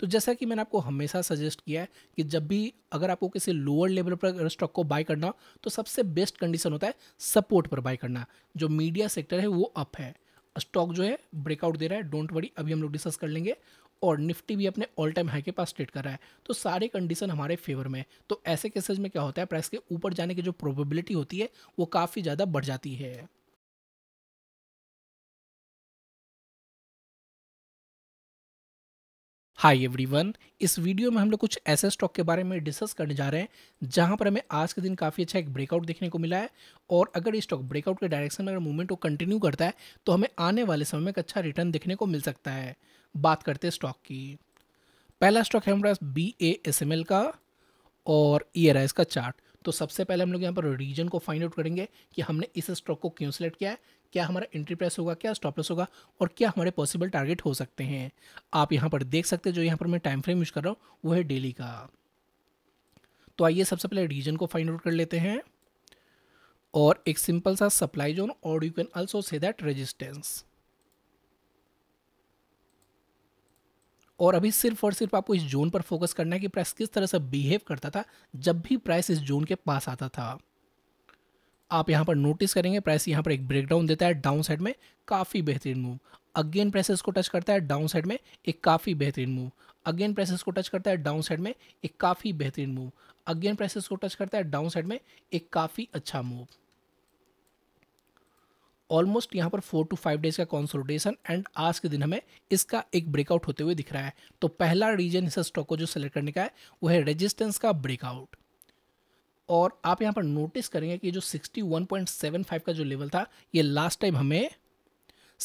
तो जैसा कि मैंने आपको हमेशा सजेस्ट किया है कि जब भी अगर आपको किसी लोअर लेवल पर अगर स्टॉक को बाय करना हो तो सबसे बेस्ट कंडीशन होता है सपोर्ट पर बाय करना जो मीडिया सेक्टर है वो अप है स्टॉक जो है ब्रेकआउट दे रहा है डोंट वरी अभी हम लोग डिस्कस कर लेंगे और निफ्टी भी अपने ऑल टाइम हाई के पास ट्रेड कर रहा है तो सारे कंडीशन हमारे फेवर में है तो ऐसे केसेज में क्या होता है प्राइस के ऊपर जाने की जो प्रोबेबिलिटी होती है वो काफ़ी ज़्यादा बढ़ जाती है हाय एवरीवन इस वीडियो में हम लोग कुछ ऐसे स्टॉक के बारे में डिस्कस करने जा रहे हैं जहां पर हमें आज के दिन काफ़ी अच्छा एक ब्रेकआउट देखने को मिला है और अगर ये स्टॉक ब्रेकआउट के डायरेक्शन में अगर मूवमेंट को कंटिन्यू करता है तो हमें आने वाले समय में एक अच्छा रिटर्न देखने को मिल सकता है बात करते हैं स्टॉक की पहला स्टॉक है हमारा B A S M L का और आर e रहा का चार्ट तो सबसे पहले हम लोग यहाँ पर रीजन को फाइंड आउट करेंगे कि हमने इस स्टॉक को क्यों सेलेक्ट किया है क्या हमारा एंट्री प्राइस होगा क्या स्टॉप लॉस होगा और क्या हमारे पॉसिबल टारगेट हो सकते हैं आप यहाँ पर देख सकते हैं जो यहाँ पर मैं टाइम फ्रेम यूज़ कर रहा हूँ वो है डेली का तो आइए सबसे पहले रीजन को फाइंड आउट कर लेते हैं और एक सिंपल सा सप्लाई जोन और you can also say that resistance और अभी सिर्फ और सिर्फ आपको इस जोन पर फोकस करना है कि प्राइस किस तरह से बिहेव करता था जब भी प्राइस इस जोन के पास आता था आप यहाँ पर नोटिस करेंगे प्राइस यहाँ पर एक ब्रेकडाउन देता है डाउन साइड में काफ़ी बेहतरीन मूव अगेन प्राइसेस को टच करता है डाउन साइड में एक काफ़ी बेहतरीन मूव अगेन प्राइसेस को टच करता है डाउन साइड में एक काफ़ी बेहतरीन मूव अगेन प्राइसेस को टच करता है डाउन साइड में एक काफ़ी अच्छा मूव ऑलमोस्ट यहाँ पर फोर टू फाइव डेज का कॉन्सोलिडेशन एंड आज के दिन हमें इसका एक ब्रेकआउट होते हुए दिख रहा है तो पहला रीजन इस स्टॉक को जो सेलेक्ट करने का है वो है रेजिस्टेंस का ब्रेकआउट और आप यहाँ पर नोटिस करेंगे कि जो 61.75 का जो लेवल था ये लास्ट टाइम हमें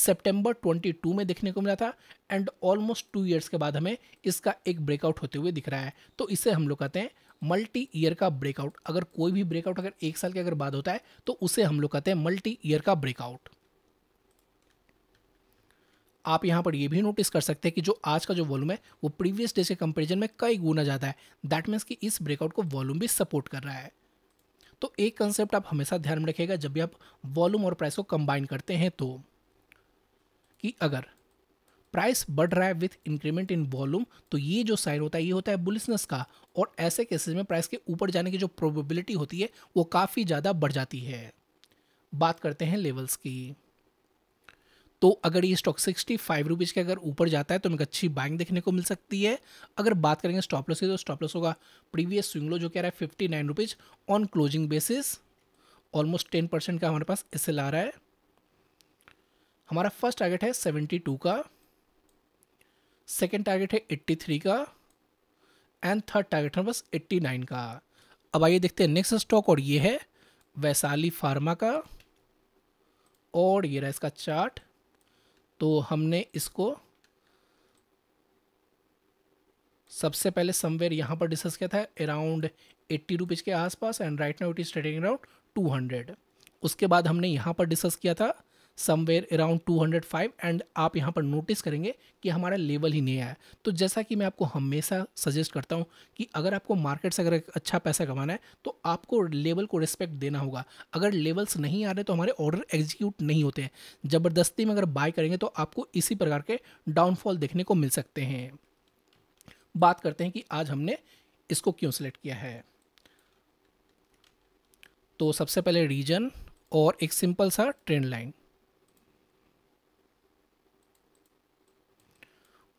सितंबर 22 में देखने को मिला था एंड ऑलमोस्ट टू इयर्स के बाद हमें इसका एक ब्रेकआउट होते हुए दिख रहा है तो इसे हम लोग कहते हैं मल्टी ईयर का ब्रेकआउट अगर कोई भी ब्रेकआउट अगर एक साल के अगर बाद होता है तो उसे हम लोग कहते हैं मल्टी ईयर का ब्रेकआउट आप यहां पर यह भी नोटिस कर सकते हैं कि जो आज का जो वॉल्यूम है वो प्रीवियस डे के कंपेरिजन में कई गुना ज़्यादा है दैट मीन्स कि इस ब्रेकआउट को वॉल्यूम भी सपोर्ट कर रहा है तो एक कंसेप्ट आप हमेशा ध्यान में रखिएगा जब भी आप वॉल्यूम और प्राइस को कंबाइन करते हैं तो कि अगर प्राइस बढ़ रहा है विथ इंक्रीमेंट इन वॉल्यूम तो ये जो साइन होता है ये होता है बुलिसनेस का और ऐसे केसेस में प्राइस के ऊपर जाने की जो प्रोबेबिलिटी होती है वो काफ़ी ज़्यादा बढ़ जाती है बात करते हैं लेवल्स की तो अगर ये स्टॉक सिक्सटी फाइव रुपीज़ के अगर ऊपर जाता है तो हमें अच्छी बाइंग देखने को मिल सकती है अगर बात करेंगे स्टॉप लॉस की तो स्टॉप लॉस होगा प्रीवियस स्विंग लो जो कह रहा है fifty nine rupees on closing basis almost ten percent का हमारे पास एस एल आ रहा है हमारा फर्स्ट टारगेट है सेवेंटी टू का सेकेंड टारगेट है एट्टी थ्री का एंड थर्ड टारगेट हमारे पास एट्टी नाइन का अब आइए देखते हैं नेक्स्ट स्टॉक और ये है वैशाली फार्मा का और ये रहा इसका चार्ट तो हमने इसको सबसे पहले समवेयर यहाँ पर डिस्कस किया था अराउंड एट्टी रुपीज़ के आसपास and right now it is trading around two hundred उसके बाद हमने यहाँ पर डिस्कस किया था समवेयर अराउंड 205 एंड आप यहाँ पर नोटिस करेंगे कि हमारा लेवल ही नहीं आया तो जैसा कि मैं आपको हमेशा सजेस्ट करता हूँ कि अगर आपको मार्केट से अगर अच्छा पैसा कमाना है तो आपको लेवल को रिस्पेक्ट देना होगा अगर लेवल्स नहीं आ रहे तो हमारे ऑर्डर एग्जीक्यूट नहीं होते हैं ज़बरदस्ती में अगर बाय करेंगे तो आपको इसी प्रकार के डाउनफॉल देखने को मिल सकते हैं बात करते हैं कि आज हमने इसको क्यों सिलेक्ट किया है तो सबसे पहले रीजन और एक सिंपल सा ट्रेंड लाइन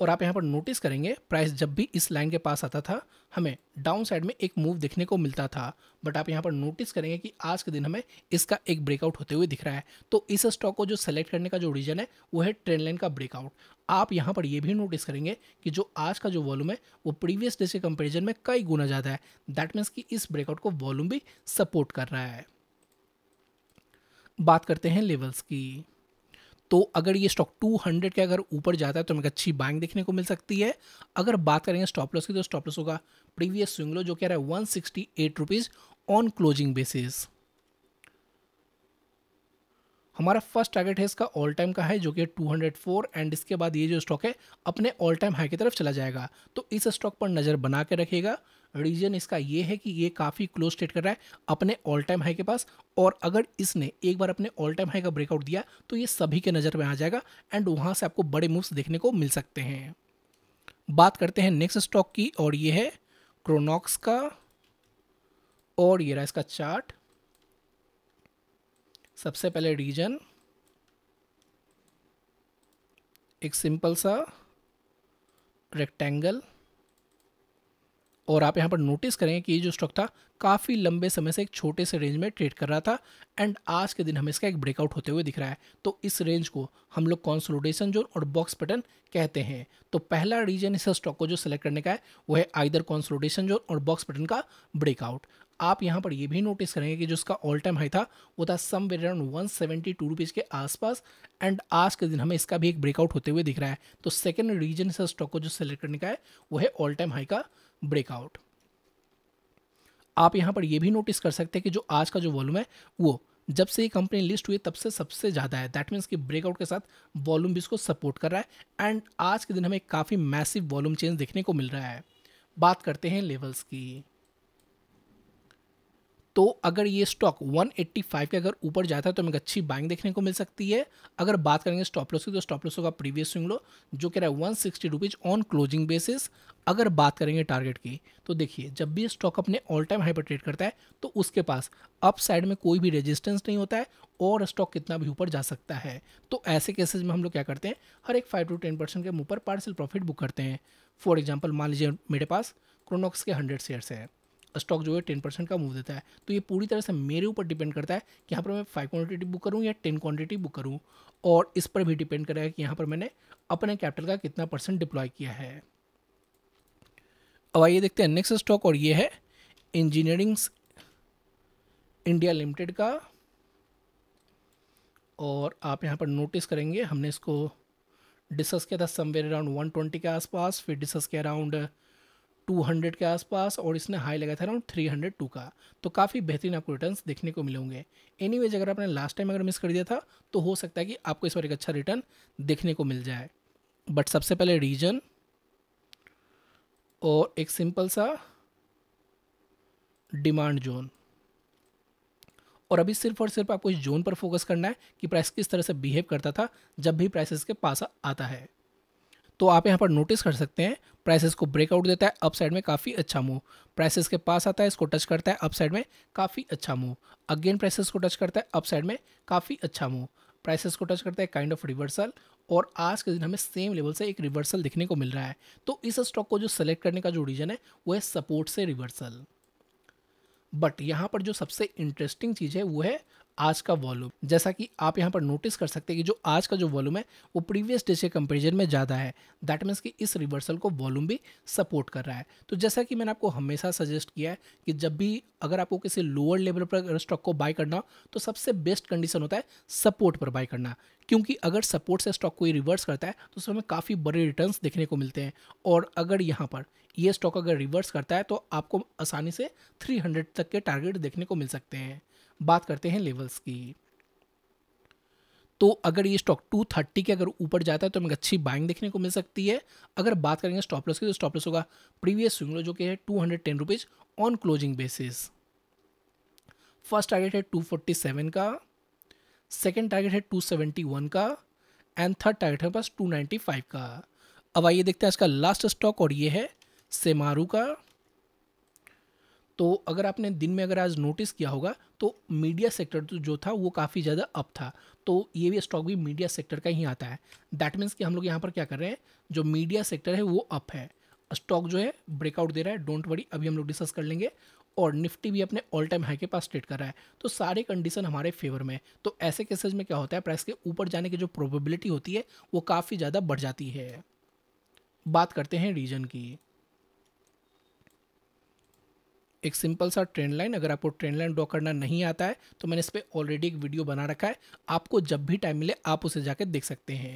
और आप यहाँ पर नोटिस करेंगे प्राइस जब भी इस लाइन के पास आता था हमें डाउन साइड में एक मूव देखने को मिलता था बट आप यहाँ पर नोटिस करेंगे कि आज के दिन हमें इसका एक ब्रेकआउट होते हुए दिख रहा है तो इस स्टॉक को जो सेलेक्ट करने का जो रीजन है वो है ट्रेंड लाइन का ब्रेकआउट आप यहाँ पर ये भी नोटिस करेंगे कि जो आज का जो वॉल्यूम है वो प्रीवियस डे से कंपेरिजन में कई गुना ज़्यादा है दैट मीन्स कि इस ब्रेकआउट को वॉल्यूम भी सपोर्ट कर रहा है बात करते हैं लेवल्स की तो अगर ये स्टॉक 200 के अगर ऊपर जाता है तो हमें अच्छी बाइंग देखने को मिल सकती है अगर बात करेंगे स्टॉप लॉस की तो स्टॉप लॉस होगा प्रीवियस स्विंग लो जो कह रहा है one sixty on closing basis हमारा फर्स्ट टारगेट है इसका ऑल टाइम का है जो कि 204 एंड इसके बाद ये जो स्टॉक है अपने ऑल टाइम हाई की तरफ चला जाएगा तो इस स्टॉक पर नज़र बना के रखेगा रीजन इसका ये है कि ये काफ़ी क्लोज ट्रेड कर रहा है अपने ऑल टाइम हाई के पास और अगर इसने एक बार अपने ऑल टाइम हाई का ब्रेकआउट दिया तो ये सभी के नज़र में आ जाएगा एंड वहाँ से आपको बड़े मूव्स देखने को मिल सकते हैं बात करते हैं नेक्स्ट स्टॉक की और ये है क्रोनॉक्स का और ये रहा इसका चार्ट सबसे पहले रीजन एक सिंपल सा रेक्टेंगल और आप यहां पर नोटिस करेंगे कि ये जो स्टॉक था काफ़ी लंबे समय से एक छोटे से रेंज में ट्रेड कर रहा था एंड आज के दिन हमें इसका एक ब्रेकआउट होते हुए दिख रहा है तो इस रेंज को हम लोग कॉन्सोलोडेशन जोन और बॉक्स पैटर्न कहते हैं तो पहला रीजन इस स्टॉक को जो सिलेक्ट करने का है वो है आइदर कॉन्सोलोडेशन जोन और बॉक्स पैटर्न का ब्रेकआउट आप यहाँ पर ये भी नोटिस करेंगे कि जो उसका ऑल टाइम हाई था वो था somewhere around one seventy two rupees के आसपास एंड आज के दिन हमें इसका भी एक ब्रेकआउट होते हुए दिख रहा है तो सेकेंड रीजन से स्टॉक को जो सेलेक्ट करने का है वो है ऑल टाइम हाई का ब्रेकआउट आप यहाँ पर ये भी नोटिस कर सकते हैं कि जो आज का जो वॉल्यूम है वो जब से ये कंपनी लिस्ट हुई तब से सबसे ज़्यादा है दैट मीन्स कि ब्रेकआउट के साथ वॉल्यूम भी इसको सपोर्ट कर रहा है एंड आज के दिन हमें काफ़ी मैसिव वॉल्यूम चेंज देखने को मिल रहा है बात करते हैं लेवल्स की तो अगर ये स्टॉक 185 के अगर ऊपर जाता है तो हमें अच्छी बाइंग देखने को मिल सकती है अगर बात करेंगे स्टॉप लॉस की तो स्टॉप लॉस होगा प्रीवियस स्विंग लो जो कह रहा है one sixty on closing basis अगर बात करेंगे टारगेट की तो देखिए जब भी स्टॉक अपने ऑल टाइम हाई पर ट्रेड करता है तो उसके पास अप साइड में कोई भी रेजिस्टेंस नहीं होता है और स्टॉक कितना भी ऊपर जा सकता है तो ऐसे केसेज में हम लोग क्या करते हैं हर एक फाइव टू टेन परसेंट के मुँह पर पार्सल प्रॉफिट बुक करते हैं फॉर एग्जाम्पल मान लीजिए मेरे पास क्रोनॉक्स के हंड्रेड शेयर्स हैं स्टॉक जो है टेन परसेंट का मूव देता है तो ये पूरी तरह से मेरे ऊपर डिपेंड करता है कि यहाँ पर मैं फाइव क्वान्टिटी बुक करूँ या टेन क्वान्टिटी बुक करूँ और इस पर भी डिपेंड करेगा कि यहाँ पर मैंने अपने कैपिटल का कितना परसेंट डिप्लॉय किया है अब आइए देखते हैं नेक्स्ट स्टॉक और ये है इंजीनियरिंग्स इंडिया लिमिटेड का और आप यहाँ पर नोटिस करेंगे हमने इसको डिस्कस किया था समवेयर अराउंड 120 के आसपास फिर डिस्कस किया अराउंड 200 के आसपास और इसने हाई लगा था अराउंड 302 का तो काफ़ी बेहतरीन आपको रिटर्न देखने को होंगे एनी वेज अगर आपने लास्ट टाइम अगर मिस कर दिया था तो हो सकता है कि आपको इस बार एक अच्छा रिटर्न देखने को मिल जाए बट सबसे पहले रीजन और एक सिंपल सा डिमांड जोन और अभी सिर्फ और सिर्फ आपको इस जोन पर फोकस करना है कि प्राइस किस तरह से बिहेव करता था जब भी प्राइसेस के पास आता है तो आप यहाँ पर नोटिस कर सकते हैं प्राइसेस को ब्रेकआउट देता है अपसाइड में काफ़ी अच्छा मूव प्राइसेस के पास आता है इसको टच करता है अपसाइड में काफ़ी अच्छा मूव अगेन प्राइसेस को टच करता है अपसाइड में काफ़ी अच्छा मूव प्राइसेस को टच करता है काइंड ऑफ रिवर्सल और आज के दिन हमें सेम लेवल से एक रिवर्सल दिखने को मिल रहा है तो इस स्टॉक को जो सेलेक्ट करने का जो रीजन है वो है सपोर्ट से रिवर्सल बट यहाँ पर जो सबसे इंटरेस्टिंग चीज़ है वो है आज का वॉल्यूम जैसा कि आप यहाँ पर नोटिस कर सकते हैं कि जो आज का जो वॉल्यूम है वो प्रीवियस डे से कंपेरिजन में ज़्यादा है दैट मीन्स कि इस रिवर्सल को वॉल्यूम भी सपोर्ट कर रहा है तो जैसा कि मैंने आपको हमेशा सजेस्ट किया है कि जब भी अगर आपको किसी लोअर लेवल पर स्टॉक को बाय करना तो सबसे बेस्ट कंडीशन होता है सपोर्ट पर बाय करना क्योंकि अगर सपोर्ट से स्टॉक कोई रिवर्स करता है तो उसमें काफ़ी बड़े रिटर्न देखने को मिलते हैं और अगर यहाँ पर ये स्टॉक अगर रिवर्स करता है तो आपको आसानी से 300 तक के टारगेट देखने को मिल सकते हैं बात करते हैं लेवल्स की तो अगर ये स्टॉक 230 के अगर ऊपर जाता है तो हमें अच्छी बाइंग देखने को मिल सकती है अगर बात करेंगे लॉस की तो लॉस होगा प्रीवियस स्विंग लो जो कि है two hundred on closing basis first target है 247 का सेकंड टारगेट है 271 का एंड थर्ड टारगेट है पास 295 का अब आइए देखते हैं इसका लास्ट स्टॉक और ये है सेमारू का तो अगर आपने दिन में अगर आज नोटिस किया होगा तो मीडिया सेक्टर तो जो था वो काफ़ी ज़्यादा अप था तो ये भी स्टॉक भी मीडिया सेक्टर का ही आता है दैट मीन्स कि हम लोग यहाँ पर क्या कर रहे हैं जो मीडिया सेक्टर है वो अप है स्टॉक जो है ब्रेकआउट दे रहा है डोंट वरी अभी हम लोग डिस्कस कर लेंगे और निफ्टी भी अपने ऑल टाइम हाई के पास ट्रेड कर रहा है तो सारे कंडीशन हमारे फेवर में तो ऐसे केसेज में क्या होता है प्राइस के ऊपर जाने की जो प्रोबेबिलिटी होती है वो काफ़ी ज़्यादा बढ़ जाती है बात करते हैं रीजन की एक सिंपल सा ट्रेंड लाइन अगर आपको ट्रेंड लाइन ड्रॉ करना नहीं आता है तो मैंने इस पर ऑलरेडी एक वीडियो बना रखा है आपको जब भी टाइम मिले आप उसे जाकर देख सकते हैं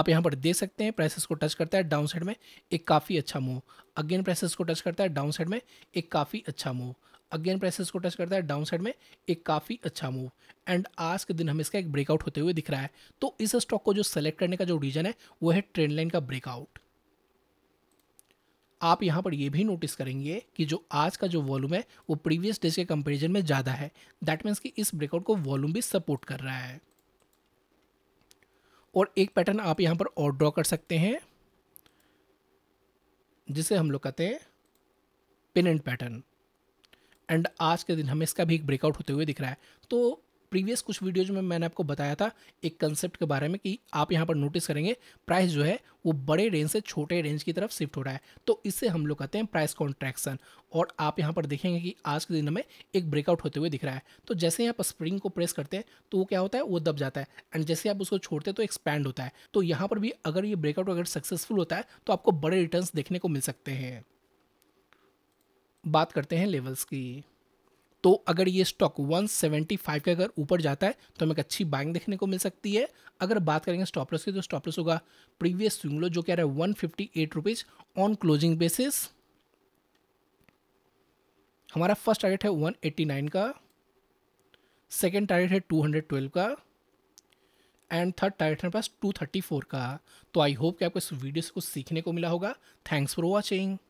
आप यहाँ पर देख सकते हैं प्राइसेस को टच करता है डाउन साइड में एक काफ़ी अच्छा मूव अगेन प्राइसेस को टच करता है डाउन साइड में एक काफ़ी अच्छा मूव अगेन प्राइसेस को टच करता है डाउन साइड में एक काफ़ी अच्छा मूव एंड आज के दिन हमें इसका एक ब्रेकआउट होते हुए दिख रहा है तो इस स्टॉक को जो सेलेक्ट करने का जो रीजन है वो है ट्रेंड लाइन का ब्रेकआउट आप यहाँ पर ये भी नोटिस करेंगे कि जो आज का जो वॉल्यूम है वो प्रीवियस डेज के कंपेरिजन में ज़्यादा है दैट मीन्स कि इस ब्रेकआउट को वॉल्यूम भी सपोर्ट कर रहा है और एक पैटर्न आप यहाँ पर और ड्रॉ कर सकते हैं जिसे हम लोग कहते हैं पिन एंड पैटर्न एंड आज के दिन हमें इसका भी एक ब्रेकआउट होते हुए दिख रहा है तो प्रीवियस कुछ वीडियोज में मैंने आपको बताया था एक कंसेप्ट के बारे में कि आप यहाँ पर नोटिस करेंगे प्राइस जो है वो बड़े रेंज से छोटे रेंज की तरफ शिफ्ट हो रहा है तो इसे हम लोग कहते हैं प्राइस कॉन्ट्रैक्शन और आप यहाँ पर देखेंगे कि आज के दिन में एक ब्रेकआउट होते हुए दिख रहा है तो जैसे यहाँ पर स्प्रिंग को प्रेस करते हैं तो वो क्या होता है वो दब जाता है एंड जैसे आप उसको छोड़ते हैं तो एक्सपैंड होता है तो यहाँ पर भी अगर ये ब्रेकआउट अगर सक्सेसफुल होता है तो आपको बड़े रिटर्न देखने को मिल सकते हैं बात करते हैं लेवल्स की तो अगर ये स्टॉक 175 के अगर ऊपर जाता है तो हमें एक अच्छी बाइंग देखने को मिल सकती है अगर बात करेंगे स्टॉपलस की तो स्टॉपलस होगा प्रीवियस स्विंग लो जो कह रहा है one fifty on closing basis हमारा फर्स्ट टारगेट है 189 का सेकेंड टारगेट है 212 का एंड थर्ड टारगेट हमारे पास 234 का तो आई होप कि आपको इस वीडियो से कुछ सीखने को मिला होगा थैंक्स फॉर वॉचिंग